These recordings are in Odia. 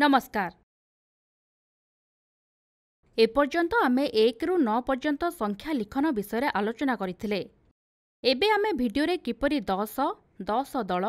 ନମସ୍କାର ଏପର୍ଯ୍ୟନ୍ତ ଆମେ ଏକରୁ ନଅ ପର୍ଯ୍ୟନ୍ତ ସଂଖ୍ୟା ଲିଖନ ବିଷୟରେ ଆଲୋଚନା କରିଥିଲେ ଏବେ ଆମେ ଭିଡିଓରେ କିପରି ଦଶ ଦଶ ଦଳ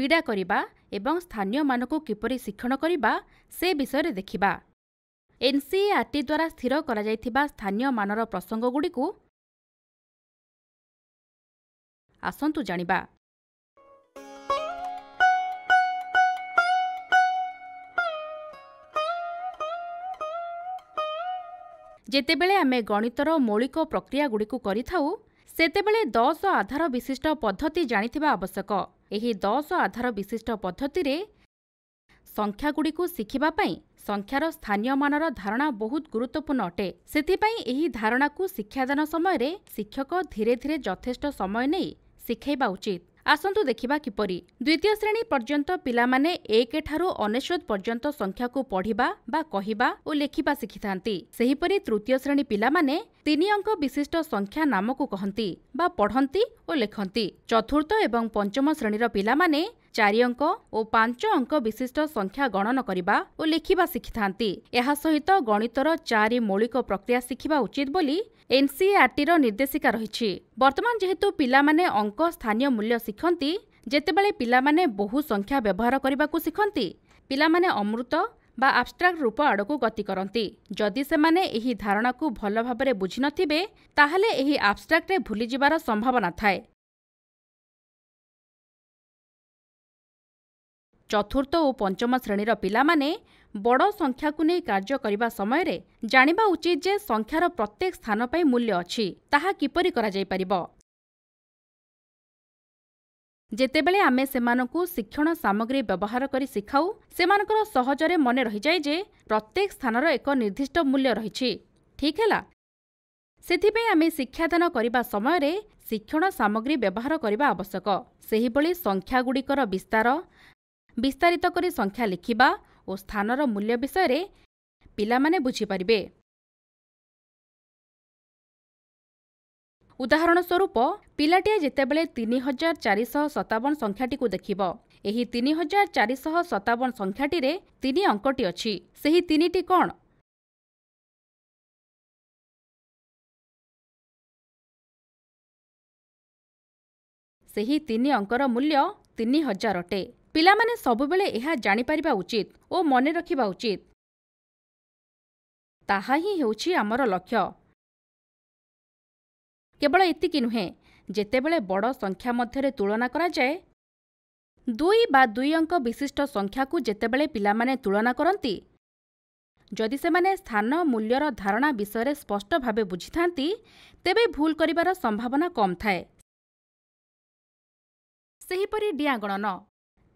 ବିଡ଼ା କରିବା ଏବଂ ସ୍ଥାନୀୟମାନଙ୍କୁ କିପରି ଶିକ୍ଷଣ କରିବା ସେ ବିଷୟରେ ଦେଖିବା ଏନ୍ସିଇଆର୍ଟି ଦ୍ୱାରା ସ୍ଥିର କରାଯାଇଥିବା ସ୍ଥାନୀୟମାନର ପ୍ରସଙ୍ଗଗୁଡ଼ିକୁ ଆସନ୍ତୁ ଜାଣିବା ଯେତେବେଳେ ଆମେ ଗଣିତର ମୌଳିକ ପ୍ରକ୍ରିୟାଗୁଡ଼ିକୁ କରିଥାଉ ସେତେବେଳେ ଦଶ ଆଧାର ବିଶିଷ୍ଟ ପଦ୍ଧତି ଜାଣିଥିବା ଆବଶ୍ୟକ ଏହି ଦଶ ଆଧାର ବିଶିଷ୍ଟ ପଦ୍ଧତିରେ ସଂଖ୍ୟାଗୁଡ଼ିକୁ ଶିଖିବା ପାଇଁ ସଂଖ୍ୟାର ସ୍ଥାନୀୟମାନର ଧାରଣା ବହୁତ ଗୁରୁତ୍ୱପୂର୍ଣ୍ଣ ଅଟେ ସେଥିପାଇଁ ଏହି ଧାରଣାକୁ ଶିକ୍ଷାଦାନ ସମୟରେ ଶିକ୍ଷକ ଧୀରେ ଧୀରେ ଯଥେଷ୍ଟ ସମୟ ନେଇ ଶିଖାଇବା ଉଚିତ ଆସନ୍ତୁ ଦେଖିବା କିପରି ଦ୍ୱିତୀୟ ଶ୍ରେଣୀ ପର୍ଯ୍ୟନ୍ତ ପିଲାମାନେ ଏକଠାରୁ ଅନେଶ୍ୱତ ପର୍ଯ୍ୟନ୍ତ ସଂଖ୍ୟାକୁ ପଢ଼ିବା ବା କହିବା ଓ ଲେଖିବା ଶିଖିଥାନ୍ତି ସେହିପରି ତୃତୀୟ ଶ୍ରେଣୀ ପିଲାମାନେ ତିନି ଅଙ୍କ ବିଶିଷ୍ଟ ସଂଖ୍ୟା ନାମକୁ କହନ୍ତି ବା ପଢ଼ନ୍ତି ଓ ଲେଖନ୍ତି ଚତୁର୍ଥ ଏବଂ ପଞ୍ଚମ ଶ୍ରେଣୀର ପିଲାମାନେ ଚାରି ଅଙ୍କ ଓ ପାଞ୍ଚ ଅଙ୍କ ବିଶିଷ୍ଟ ସଂଖ୍ୟା ଗଣନ କରିବା ଓ ଲେଖିବା ଶିଖିଥାନ୍ତି ଏହା ସହିତ ଗଣିତର ଚାରି ମୌଳିକ ପ୍ରକ୍ରିୟା ଶିଖିବା ଉଚିତ ବୋଲି ଏନ୍ସିଆର୍ଟିର ନିର୍ଦ୍ଦେଶିକା ରହିଛି ବର୍ତ୍ତମାନ ଯେହେତୁ ପିଲାମାନେ ଅଙ୍କ ସ୍ଥାନୀୟ ମୂଲ୍ୟ ଶିଖନ୍ତି ଯେତେବେଳେ ପିଲାମାନେ ବହୁ ସଂଖ୍ୟା ବ୍ୟବହାର କରିବାକୁ ଶିଖନ୍ତି ପିଲାମାନେ ଅମୃତ ବା ଆବଷ୍ଟ୍ରାକ୍ଟ ରୂପ ଆଡ଼କୁ ଗତି କରନ୍ତି ଯଦି ସେମାନେ ଏହି ଧାରଣାକୁ ଭଲ ଭାବରେ ବୁଝିନଥିବେ ତାହେଲେ ଏହି ଆବଷ୍ଟ୍ରାକ୍ଟରେ ଭୁଲିଯିବାର ସମ୍ଭାବନା ଥାଏ ଚତୁର୍ଥ ଓ ପଞ୍ଚମ ଶ୍ରେଣୀର ପିଲାମାନେ ବଡ଼ ସଂଖ୍ୟାକୁ ନେଇ କାର୍ଯ୍ୟ କରିବା ସମୟରେ ଜାଣିବା ଉଚିତ ଯେ ସଂଖ୍ୟାର ପ୍ରତ୍ୟେକ ସ୍ଥାନ ପାଇଁ ମୂଲ୍ୟ ଅଛି ତାହା କିପରି କରାଯାଇପାରିବ ଯେତେବେଳେ ଆମେ ସେମାନଙ୍କୁ ଶିକ୍ଷଣ ସାମଗ୍ରୀ ବ୍ୟବହାର କରି ଶିଖାଉ ସେମାନଙ୍କର ସହଜରେ ମନେ ରହିଯାଏ ଯେ ପ୍ରତ୍ୟେକ ସ୍ଥାନର ଏକ ନିର୍ଦ୍ଦିଷ୍ଟ ମୂଲ୍ୟ ରହିଛି ଠିକ୍ ହେଲା ସେଥିପାଇଁ ଆମେ ଶିକ୍ଷାଦାନ କରିବା ସମୟରେ ଶିକ୍ଷଣ ସାମଗ୍ରୀ ବ୍ୟବହାର କରିବା ଆବଶ୍ୟକ ସେହିଭଳି ସଂଖ୍ୟାଗୁଡ଼ିକର ବିସ୍ତାର ବିସ୍ତାରିତ କରି ସଂଖ୍ୟା ଲେଖିବା ଓ ସ୍ଥାନର ମୂଲ୍ୟ ବିଷୟରେ ପିଲାମାନେ ବୁଝିପାରିବେ ଉଦାହରଣ ସ୍ୱରୂପ ପିଲାଟିଏ ଯେତେବେଳେ ତିନି ହଜାର ଚାରିଶହ ସତାବନ ସଂଖ୍ୟାଟିକୁ ଦେଖିବ ଏହି ତିନି ହଜାର ଚାରିଶହ ସତାବନ ସଂଖ୍ୟାଟିରେ ତିନି ଅଙ୍କଟି ଅଛି ସେହି ତିନିଟି କ'ଣ ସେହି ତିନି ଅଙ୍କର ମୂଲ୍ୟ ତିନି ହଜାର ଅଟେ ପିଲାମାନେ ସବୁବେଳେ ଏହା ଜାଣିପାରିବା ଉଚିତ ଓ ମନେ ରଖିବା ଉଚିତ ତାହା ହିଁ ହେଉଛି ଆମର ଲକ୍ଷ୍ୟ କେବଳ ଏତିକି ନୁହେଁ ଯେତେବେଳେ ବଡ଼ ସଂଖ୍ୟା ମଧ୍ୟରେ ତୁଳନା କରାଯାଏ ଦୁଇ ବା ଦୁଇ ଅଙ୍କ ବିଶିଷ୍ଟ ସଂଖ୍ୟାକୁ ଯେତେବେଳେ ପିଲାମାନେ ତୁଳନା କରନ୍ତି ଯଦି ସେମାନେ ସ୍ଥାନ ମୂଲ୍ୟର ଧାରଣା ବିଷୟରେ ସ୍ପଷ୍ଟ ଭାବେ ବୁଝିଥାନ୍ତି ତେବେ ଭୁଲ କରିବାର ସମ୍ଭାବନା କମ୍ ଥାଏ ସେହିପରି ଡିଆଁଗଣନ